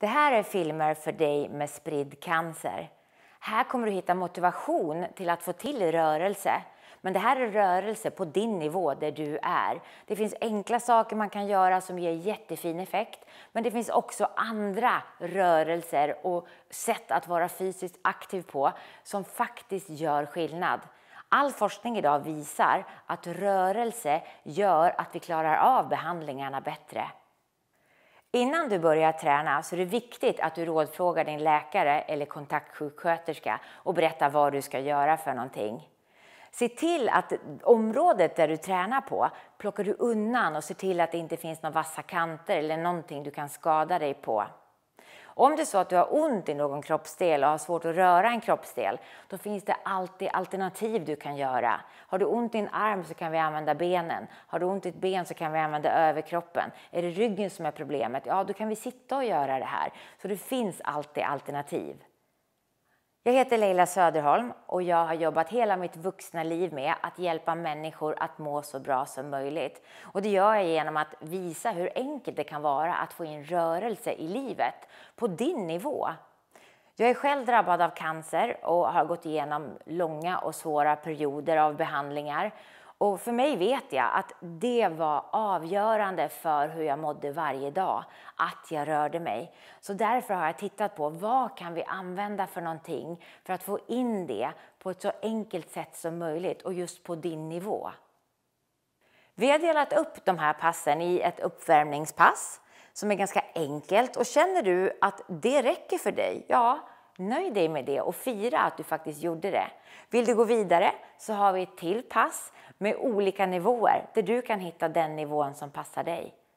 Det här är filmer för dig med spridd cancer. Här kommer du hitta motivation till att få till rörelse. Men det här är rörelse på din nivå där du är. Det finns enkla saker man kan göra som ger jättefin effekt. Men det finns också andra rörelser och sätt att vara fysiskt aktiv på som faktiskt gör skillnad. All forskning idag visar att rörelse gör att vi klarar av behandlingarna bättre. Innan du börjar träna så är det viktigt att du rådfrågar din läkare eller kontaktsjuksköterska och berättar vad du ska göra för någonting. Se till att området där du tränar på plockar du undan och ser till att det inte finns några vassa kanter eller någonting du kan skada dig på. Om det är så att du har ont i någon kroppsdel och har svårt att röra en kroppsdel, då finns det alltid alternativ du kan göra. Har du ont i en arm så kan vi använda benen. Har du ont i ett ben så kan vi använda överkroppen. Är det ryggen som är problemet? Ja, då kan vi sitta och göra det här. Så det finns alltid alternativ. Jag heter Leila Söderholm och jag har jobbat hela mitt vuxna liv med att hjälpa människor att må så bra som möjligt. Och det gör jag genom att visa hur enkelt det kan vara att få in rörelse i livet på din nivå. Jag är själv drabbad av cancer och har gått igenom långa och svåra perioder av behandlingar. Och för mig vet jag att det var avgörande för hur jag mådde varje dag, att jag rörde mig. Så därför har jag tittat på vad kan vi använda för någonting för att få in det på ett så enkelt sätt som möjligt och just på din nivå. Vi har delat upp de här passen i ett uppvärmningspass som är ganska enkelt och känner du att det räcker för dig, ja Nöj dig med det och fira att du faktiskt gjorde det. Vill du gå vidare så har vi ett till pass med olika nivåer där du kan hitta den nivån som passar dig.